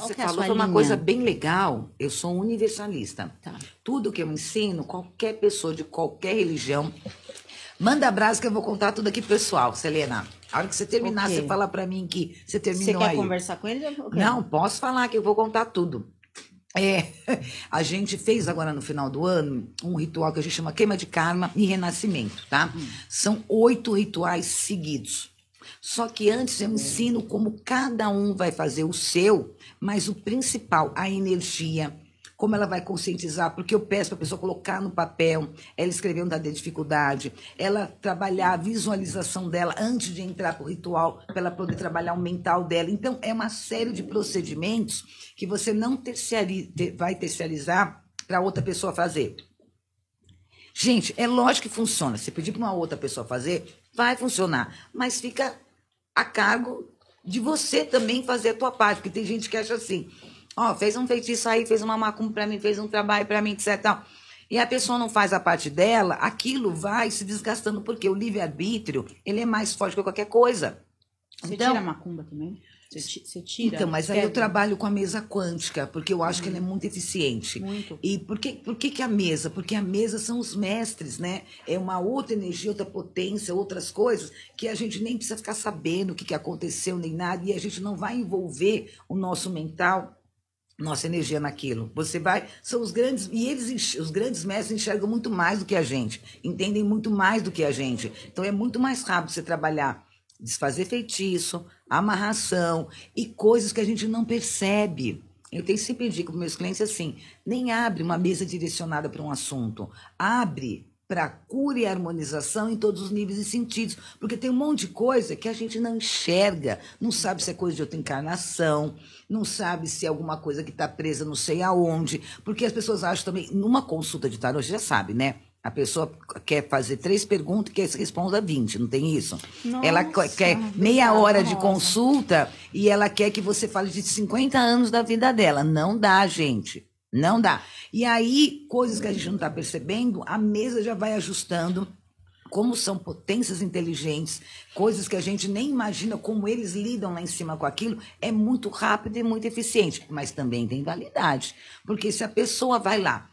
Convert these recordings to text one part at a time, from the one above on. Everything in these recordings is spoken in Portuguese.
Você é falou foi uma coisa bem legal. Eu sou um universalista. Tá. Tudo que eu ensino, qualquer pessoa de qualquer religião, manda abraço que eu vou contar tudo aqui pessoal, Selena. A hora que você terminar, você fala para mim que você terminou aí. Você quer aí. conversar com ele? Não, posso falar que eu vou contar tudo. É, a gente fez agora no final do ano um ritual que a gente chama queima de karma e renascimento, tá? Hum. São oito rituais seguidos. Só que antes eu ensino como cada um vai fazer o seu, mas o principal, a energia, como ela vai conscientizar, porque eu peço para a pessoa colocar no papel, ela escrever onde está dificuldade, ela trabalhar a visualização dela antes de entrar para o ritual, para ela poder trabalhar o mental dela. Então, é uma série de procedimentos que você não terciari vai terciarizar para outra pessoa fazer. Gente, é lógico que funciona. Se pedir para uma outra pessoa fazer, vai funcionar. Mas fica a cargo de você também fazer a tua parte, porque tem gente que acha assim, ó, oh, fez um feitiço aí, fez uma macumba para mim, fez um trabalho para mim, etc. E a pessoa não faz a parte dela, aquilo vai se desgastando, porque o livre-arbítrio, ele é mais forte que qualquer coisa. Você então, tira a macumba também? Você tira. Então, mas aí eu trabalho com a mesa quântica, porque eu acho que ela é uhum. muito eficiente. Muito. E por que, por que, que a mesa? Porque a mesa são os mestres, né? É uma outra energia, outra potência, outras coisas que a gente nem precisa ficar sabendo o que, que aconteceu, nem nada, e a gente não vai envolver o nosso mental nossa energia naquilo. Você vai, são os grandes, e eles, os grandes mestres enxergam muito mais do que a gente, entendem muito mais do que a gente. Então é muito mais rápido você trabalhar desfazer feitiço, amarração e coisas que a gente não percebe. Eu tenho sempre digo para meus clientes assim: nem abre uma mesa direcionada para um assunto, abre para cura e harmonização em todos os níveis e sentidos, porque tem um monte de coisa que a gente não enxerga, não sabe se é coisa de outra encarnação, não sabe se é alguma coisa que está presa não sei aonde, porque as pessoas acham também, numa consulta de tarô já sabe, né? A pessoa quer fazer três perguntas e quer que responda 20, não tem isso? Nossa, ela quer meia hora de consulta e ela quer que você fale de 50 anos da vida dela. Não dá, gente. Não dá. E aí, coisas que a gente não está percebendo, a mesa já vai ajustando como são potências inteligentes, coisas que a gente nem imagina como eles lidam lá em cima com aquilo, é muito rápido e muito eficiente, mas também tem validade. Porque se a pessoa vai lá,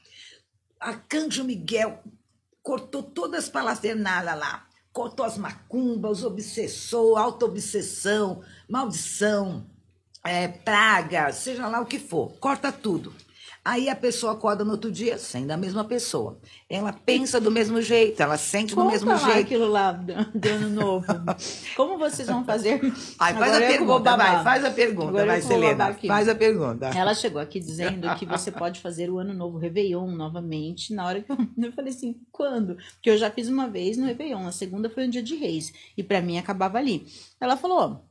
Arcanjo Miguel cortou todas as palasternadas lá. Cortou as macumbas, os obsessor, auto-obsessão, maldição, é, praga, seja lá o que for. Corta tudo. Aí a pessoa acorda no outro dia sendo a mesma pessoa. Ela pensa do mesmo jeito, ela sente Conta do mesmo lá jeito. aquilo lá do ano novo. Como vocês vão fazer? Ai, faz, a pergunta, vai, faz a pergunta, vai, Selena. Faz a pergunta. Ela chegou aqui dizendo que você pode fazer o ano novo Réveillon novamente. Na hora que eu, eu falei assim, quando? Porque eu já fiz uma vez no Réveillon. A segunda foi um dia de reis. E para mim acabava ali. Ela falou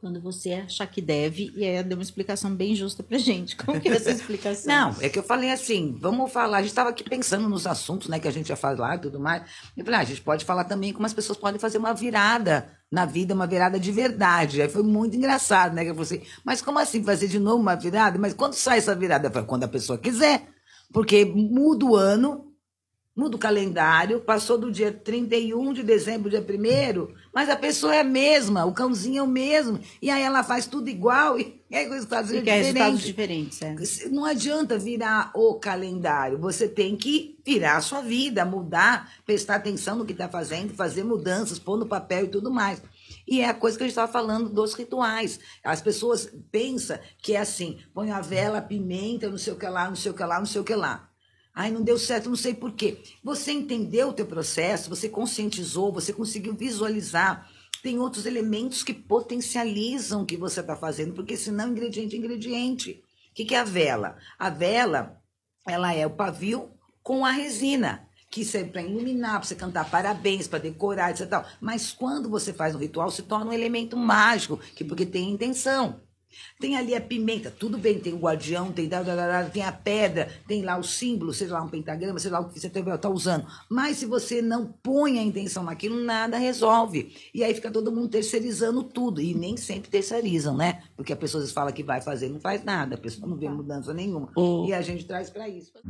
quando você achar que deve, e aí ela deu uma explicação bem justa para gente. Como que é essa explicação? Não, é que eu falei assim, vamos falar, a gente estava aqui pensando nos assuntos, né, que a gente já falar e tudo mais. Eu falei, ah, a gente pode falar também como as pessoas podem fazer uma virada na vida, uma virada de verdade. Aí foi muito engraçado, né, que eu falei assim, mas como assim fazer de novo uma virada? Mas quando sai essa virada? Falei, quando a pessoa quiser. Porque muda o ano, Muda o calendário, passou do dia 31 de dezembro, dia 1 mas a pessoa é a mesma, o cãozinho é o mesmo. E aí ela faz tudo igual e é resultados e quer resultados diferentes. É. Não adianta virar o calendário, você tem que virar a sua vida, mudar, prestar atenção no que está fazendo, fazer mudanças, pôr no papel e tudo mais. E é a coisa que a gente estava falando dos rituais. As pessoas pensam que é assim, põe a vela, a pimenta, não sei o que lá, não sei o que lá, não sei o que lá. Ai, não deu certo, não sei por quê. Você entendeu o teu processo, você conscientizou, você conseguiu visualizar. Tem outros elementos que potencializam o que você está fazendo, porque senão ingrediente é ingrediente. O que, que é a vela? A vela, ela é o pavio com a resina que serve para iluminar, para você cantar parabéns, para decorar, etc. Mas quando você faz um ritual, se torna um elemento mágico, que porque tem intenção. Tem ali a pimenta, tudo bem, tem o guardião, tem, tem a pedra, tem lá o símbolo, seja lá um pentagrama, seja lá o que você está usando. Mas se você não põe a intenção naquilo, nada resolve. E aí fica todo mundo terceirizando tudo. E nem sempre terceirizam, né? Porque a pessoa fala que vai fazer, não faz nada, a pessoa não vê mudança nenhuma. Hum. E a gente traz para isso.